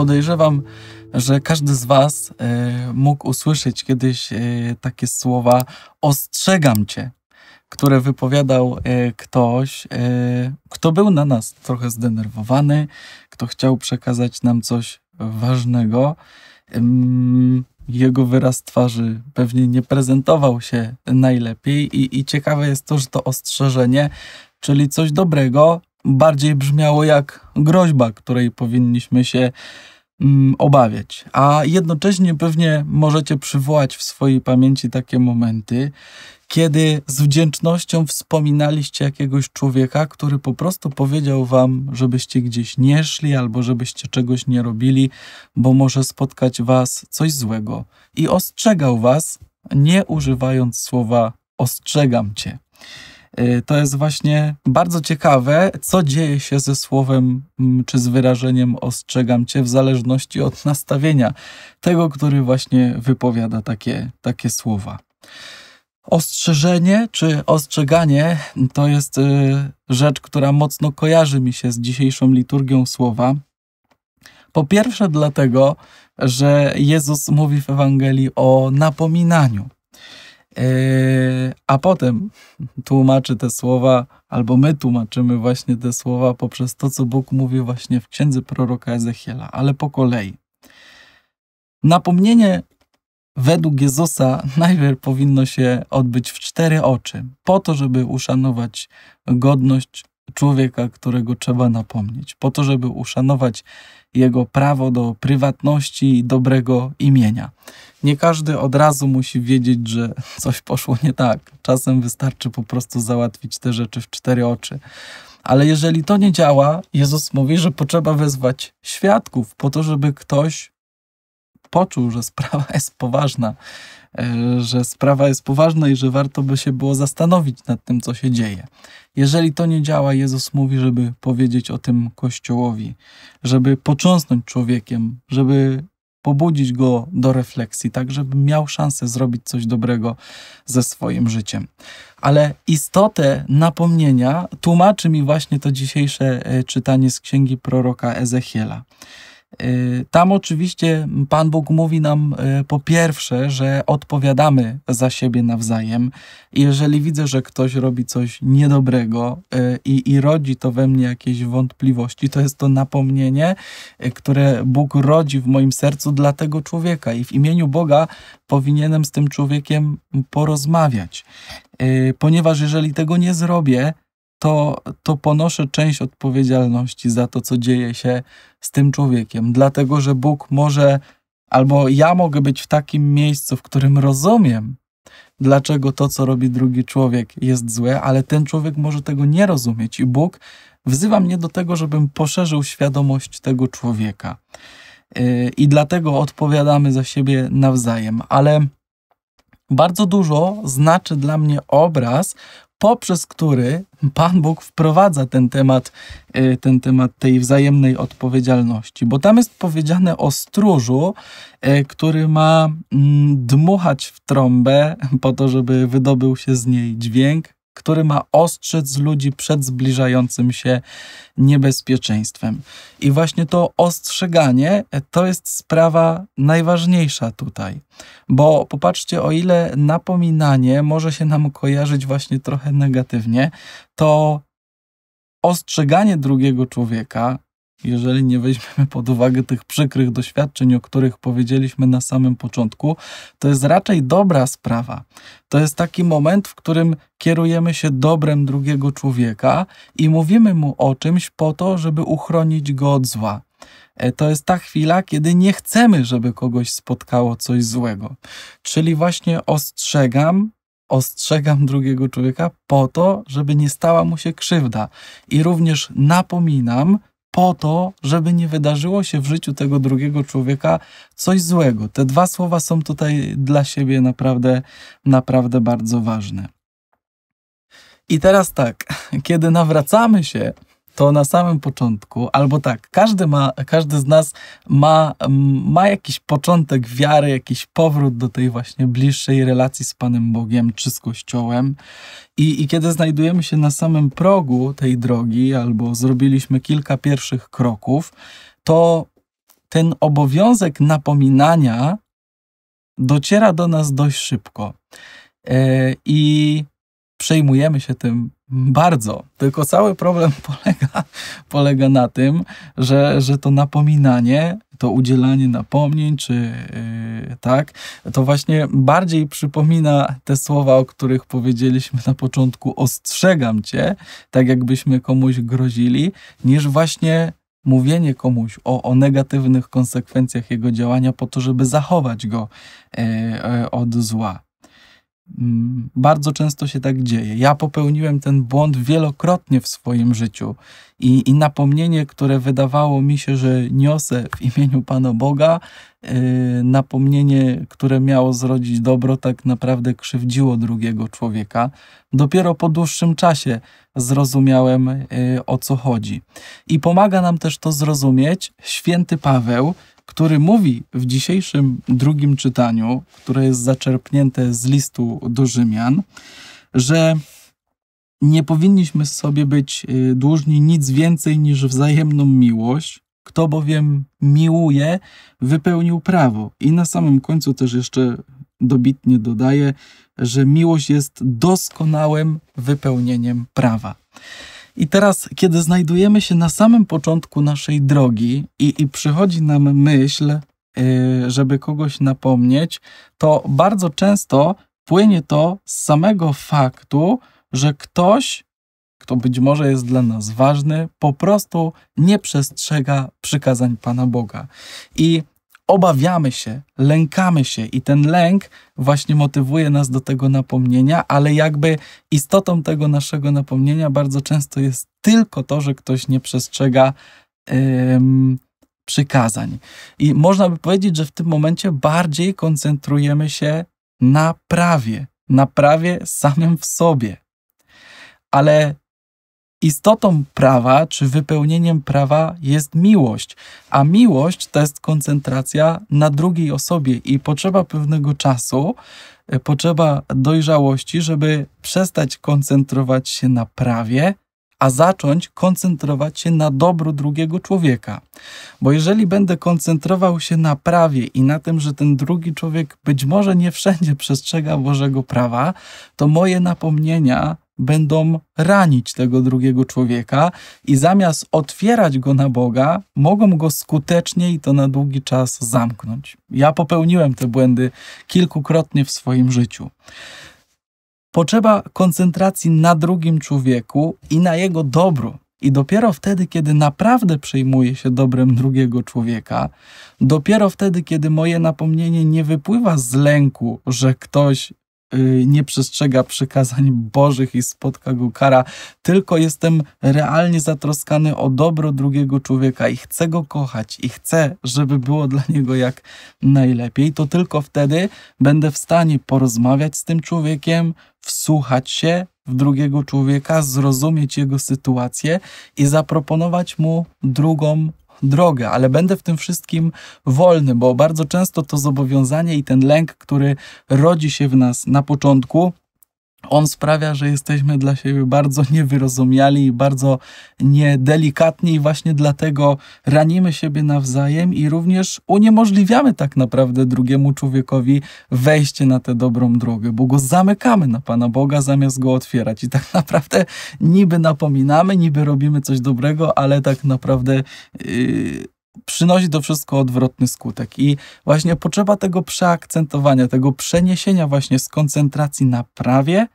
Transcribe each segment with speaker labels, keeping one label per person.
Speaker 1: podejrzewam, że każdy z Was e, mógł usłyszeć kiedyś e, takie słowa: Ostrzegam cię, które wypowiadał e, ktoś, kto był na nas trochę zdenerwowany, kto chciał przekazać nam coś ważnego. Mm, jego wyraz twarzy pewnie nie prezentował się najlepiej, i, i ciekawe jest to, że to ostrzeżenie, czyli coś dobrego, bardziej brzmiało jak groźba, której powinniśmy się mm, obawiać. A jednocześnie pewnie możecie przywołać w swojej pamięci takie momenty, kiedy z wdzięcznością wspominaliście jakiegoś człowieka, który po prostu powiedział wam, żebyście gdzieś nie szli albo żebyście czegoś nie robili, bo może spotkać was coś złego. I ostrzegał was, nie używając słowa ostrzegam cię. Y, to jest właśnie bardzo ciekawe, co dzieje się ze słowem mm, czy z wyrażeniem ostrzegam cię, w zależności od nastawienia tego, który właśnie wypowiada takie, takie słowa. Ostrzeżenie czy ostrzeganie to jest y, rzecz, która mocno kojarzy mi się z dzisiejszą liturgią słowa. Po pierwsze, dlatego, że Jezus mówi w Ewangelii o napominaniu. Yy, a potem tłumaczy te słowa, albo my tłumaczymy właśnie te słowa poprzez to, co Bóg mówi właśnie w księdze proroka Ezechiela, ale po kolei. Napomnienie według Jezusa najpierw powinno się odbyć w cztery oczy, po to, żeby uszanować godność człowieka, którego trzeba napomnieć, po to, żeby uszanować jego prawo do prywatności i dobrego imienia. Nie każdy od razu musi wiedzieć, że coś poszło nie tak. Czasem wystarczy po prostu załatwić te rzeczy w cztery oczy. Ale jeżeli to nie działa, Jezus mówi, że potrzeba wezwać świadków po to, żeby ktoś poczuł, że sprawa jest poważna, e, że sprawa jest poważna i że warto by się było zastanowić nad tym, co się dzieje. Jeżeli to nie działa, Jezus mówi, żeby powiedzieć o tym Kościołowi, żeby począsnąć człowiekiem, żeby pobudzić go do refleksji, tak żeby miał szansę zrobić coś dobrego ze swoim życiem. Ale istotę napomnienia tłumaczy mi właśnie to dzisiejsze e, czytanie z księgi proroka Ezechiela. Y, tam oczywiście Pan Bóg mówi nam y, po pierwsze, że odpowiadamy za siebie nawzajem. Jeżeli widzę, że ktoś robi coś niedobrego y, i, i rodzi to we mnie jakieś wątpliwości, to jest to napomnienie, które Bóg rodzi w moim sercu dla tego człowieka i w imieniu Boga powinienem z tym człowiekiem porozmawiać. Ponieważ jeżeli tego nie zrobię, to, to ponoszę część odpowiedzialności za to, co dzieje się z tym człowiekiem, dlatego że Bóg może, albo ja mogę być w takim miejscu, w którym rozumiem, dlaczego to, co robi drugi człowiek, jest złe, ale ten człowiek może tego nie rozumieć i Bóg wzywa mnie do tego, żebym poszerzył świadomość tego człowieka. Y, I dlatego odpowiadamy za siebie nawzajem, ale bardzo dużo znaczy dla mnie obraz, poprzez który Pan Bóg wprowadza ten temat, y, ten temat tej wzajemnej odpowiedzialności. Bo tam jest powiedziane o stróżu, y, który ma mm, dmuchać w trąbę po to, żeby wydobył się z niej dźwięk, który ma ostrzec ludzi przed zbliżającym się niebezpieczeństwem. I właśnie to ostrzeganie to jest sprawa najważniejsza tutaj, bo popatrzcie, o ile napominanie może się nam kojarzyć właśnie trochę negatywnie, to ostrzeganie drugiego człowieka, jeżeli nie weźmiemy pod uwagę tych przykrych doświadczeń, o których powiedzieliśmy na samym początku, to jest raczej dobra sprawa. To jest taki moment, w którym kierujemy się dobrem drugiego człowieka i mówimy mu o czymś po to, żeby uchronić go od zła. E, to jest ta chwila, kiedy nie chcemy, żeby kogoś spotkało coś złego. Czyli właśnie ostrzegam, ostrzegam drugiego człowieka po to, żeby nie stała mu się krzywda. I również napominam, po to, żeby nie wydarzyło się w życiu tego drugiego człowieka coś złego. Te dwa słowa są tutaj dla siebie naprawdę, naprawdę bardzo ważne. I teraz tak, kiedy nawracamy się, to na samym początku, albo tak, każdy, ma, każdy z nas ma, ma jakiś początek wiary, jakiś powrót do tej właśnie bliższej relacji z Panem Bogiem czy z Kościołem. I, I kiedy znajdujemy się na samym progu tej drogi, albo zrobiliśmy kilka pierwszych kroków, to ten obowiązek napominania dociera do nas dość szybko. Yy, I przejmujemy się tym bardzo. Tylko cały problem polega, polega na tym, że, że to napominanie, to udzielanie napomnień, czy yy, tak, to właśnie bardziej przypomina te słowa, o których powiedzieliśmy na początku: ostrzegam cię, tak jakbyśmy komuś grozili, niż właśnie mówienie komuś o, o negatywnych konsekwencjach jego działania po to, żeby zachować go y, y, od zła. Mm, bardzo często się tak dzieje. Ja popełniłem ten błąd wielokrotnie w swoim życiu i, i napomnienie, które wydawało mi się, że niosę w imieniu Pana Boga, yy, napomnienie, które miało zrodzić dobro, tak naprawdę krzywdziło drugiego człowieka. Dopiero po dłuższym czasie zrozumiałem, yy, o co chodzi. I pomaga nam też to zrozumieć święty Paweł, który mówi w dzisiejszym drugim czytaniu, które jest zaczerpnięte z listu do Rzymian, że nie powinniśmy sobie być y, dłużni nic więcej niż wzajemną miłość. Kto bowiem miłuje, wypełnił prawo. I na samym końcu też jeszcze dobitnie dodaje, że miłość jest doskonałym wypełnieniem prawa. I teraz, kiedy znajdujemy się na samym początku naszej drogi i, i przychodzi nam myśl, yy, żeby kogoś napomnieć, to bardzo często płynie to z samego faktu, że ktoś, kto być może jest dla nas ważny, po prostu nie przestrzega przykazań Pana Boga. I obawiamy się, lękamy się i ten lęk właśnie motywuje nas do tego napomnienia, ale jakby istotą tego naszego napomnienia bardzo często jest tylko to, że ktoś nie przestrzega ym, przykazań. I można by powiedzieć, że w tym momencie bardziej koncentrujemy się na prawie, na prawie samym w sobie. Ale istotą prawa czy wypełnieniem prawa jest miłość, a miłość to jest koncentracja na drugiej osobie i potrzeba pewnego czasu, e, potrzeba dojrzałości, żeby przestać koncentrować się na prawie, a zacząć koncentrować się na dobru drugiego człowieka. Bo jeżeli będę koncentrował się na prawie i na tym, że ten drugi człowiek być może nie wszędzie przestrzega Bożego prawa, to moje napomnienia będą ranić tego drugiego człowieka i zamiast otwierać go na Boga, mogą go skutecznie i to na długi czas zamknąć. Ja popełniłem te błędy kilkukrotnie w swoim życiu. Potrzeba koncentracji na drugim człowieku i na jego dobru. I dopiero wtedy, kiedy naprawdę przejmuję się dobrem drugiego człowieka, dopiero wtedy, kiedy moje napomnienie nie wypływa z lęku, że ktoś Y, nie przestrzega przykazań Bożych i spotka go kara, tylko jestem realnie zatroskany o dobro drugiego człowieka i chcę go kochać i chcę, żeby było dla niego jak najlepiej, to tylko wtedy będę w stanie porozmawiać z tym człowiekiem, wsłuchać się w drugiego człowieka, zrozumieć jego sytuację i zaproponować mu drugą drogę, ale będę w tym wszystkim wolny, bo bardzo często to zobowiązanie i ten lęk, który rodzi się w nas na początku, on sprawia, że jesteśmy dla siebie bardzo niewyrozumiali i bardzo niedelikatni, i właśnie dlatego ranimy siebie nawzajem i również uniemożliwiamy tak naprawdę drugiemu człowiekowi wejście na tę dobrą drogę, bo go zamykamy na Pana Boga zamiast go otwierać. I tak naprawdę niby napominamy, niby robimy coś dobrego, ale tak naprawdę. Yy przynosi to wszystko odwrotny skutek. I właśnie potrzeba tego przeakcentowania, tego przeniesienia właśnie z koncentracji na prawie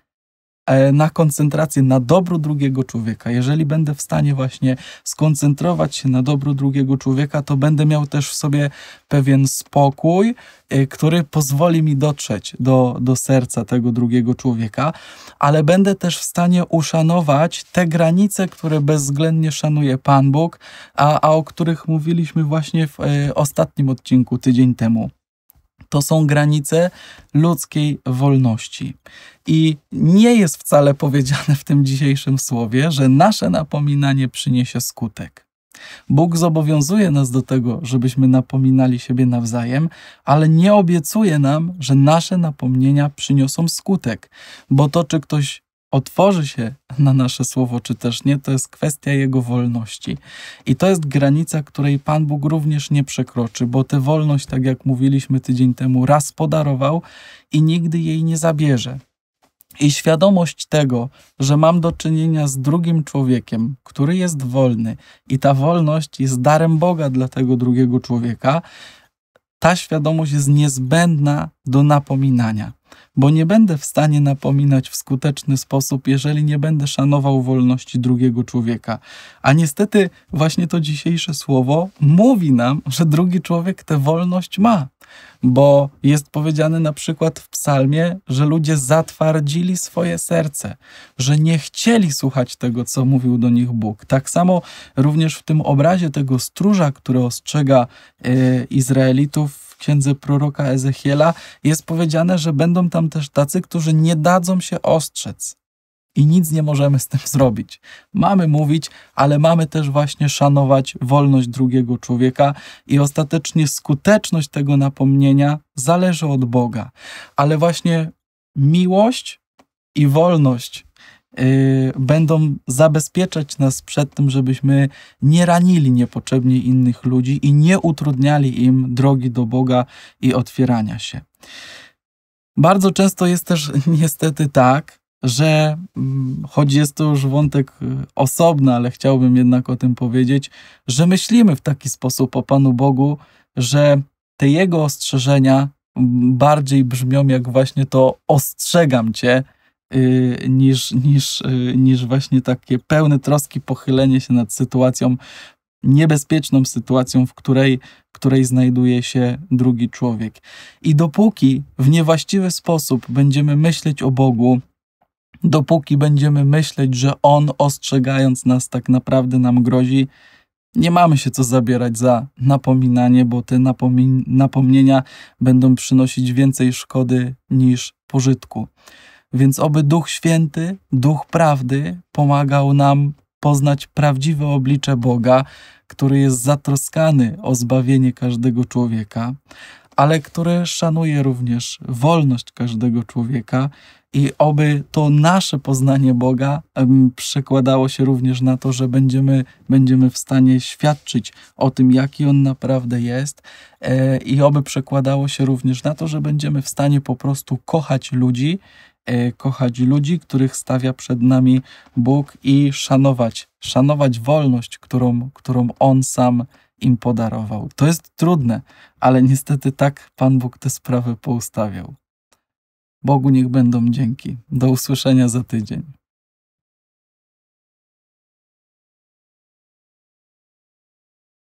Speaker 1: E, na koncentrację na dobru drugiego człowieka. Jeżeli będę w stanie właśnie skoncentrować się na dobru drugiego człowieka, to będę miał też w sobie pewien spokój, e, który pozwoli mi dotrzeć do, do serca tego drugiego człowieka, ale będę też w stanie uszanować te granice, które bezwzględnie szanuje Pan Bóg, a, a o których mówiliśmy właśnie w e, ostatnim odcinku tydzień temu to są granice ludzkiej wolności. I nie jest wcale powiedziane w tym dzisiejszym słowie, że nasze napominanie przyniesie skutek. Bóg zobowiązuje nas do tego, żebyśmy napominali siebie nawzajem, ale nie obiecuje nam, że nasze napomnienia przyniosą skutek, bo to, czy ktoś otworzy się na nasze słowo, czy też nie, to jest kwestia jego wolności. I to jest granica, której Pan Bóg również nie przekroczy, bo tę wolność, tak jak mówiliśmy tydzień temu, raz podarował i nigdy jej nie zabierze. I świadomość tego, że mam do czynienia z drugim człowiekiem, który jest wolny, i ta wolność jest darem Boga dla tego drugiego człowieka, ta świadomość jest niezbędna do napominania, bo nie będę w stanie napominać w skuteczny sposób, jeżeli nie będę szanował wolności drugiego człowieka. A niestety, właśnie to dzisiejsze słowo mówi nam, że drugi człowiek tę wolność ma bo jest powiedziane na przykład w psalmie, że ludzie zatwardzili swoje serce, że nie chcieli słuchać tego, co mówił do nich Bóg. Tak samo również w tym obrazie tego stróża, który ostrzega y, Izraelitów w księdze proroka Ezechiela, jest powiedziane, że będą tam też tacy, którzy nie dadzą się ostrzec i nic nie możemy z tym zrobić. Mamy mówić, ale mamy też właśnie szanować wolność drugiego człowieka i ostatecznie skuteczność tego napomnienia zależy od Boga. Ale właśnie miłość i wolność Yy, będą zabezpieczać nas przed tym, żebyśmy nie ranili niepotrzebnie innych ludzi i nie utrudniali im drogi do Boga i otwierania się. Bardzo często jest też niestety tak, że mm, choć jest to już wątek y, osobny, ale chciałbym jednak o tym powiedzieć, że myślimy w taki sposób o Panu Bogu, że te jego ostrzeżenia mm, bardziej brzmią jak właśnie to ostrzegam cię, y, niż, niż, y, niż właśnie takie pełne troski pochylenie się nad sytuacją, niebezpieczną sytuacją, w której, w której znajduje się drugi człowiek. I dopóki w niewłaściwy sposób będziemy myśleć o Bogu, dopóki będziemy myśleć, że On, ostrzegając nas, tak naprawdę nam grozi, nie mamy się co zabierać za napominanie, bo te napomnienia będą przynosić więcej szkody niż pożytku. Więc oby Duch Święty, Duch Prawdy pomagał nam poznać prawdziwe oblicze Boga, który jest zatroskany o zbawienie każdego człowieka, ale które szanuje również wolność każdego człowieka i oby to nasze poznanie Boga przekładało się również na to, że będziemy, będziemy w stanie świadczyć o tym, jaki On naprawdę jest, e, i oby przekładało się również na to, że będziemy w stanie po prostu kochać ludzi, e, kochać ludzi, których stawia przed nami Bóg i szanować, szanować wolność, którą, którą On sam im podarował. To jest trudne, ale niestety tak Pan Bóg te sprawy poustawiał. Bogu niech będą dzięki. Do usłyszenia za tydzień.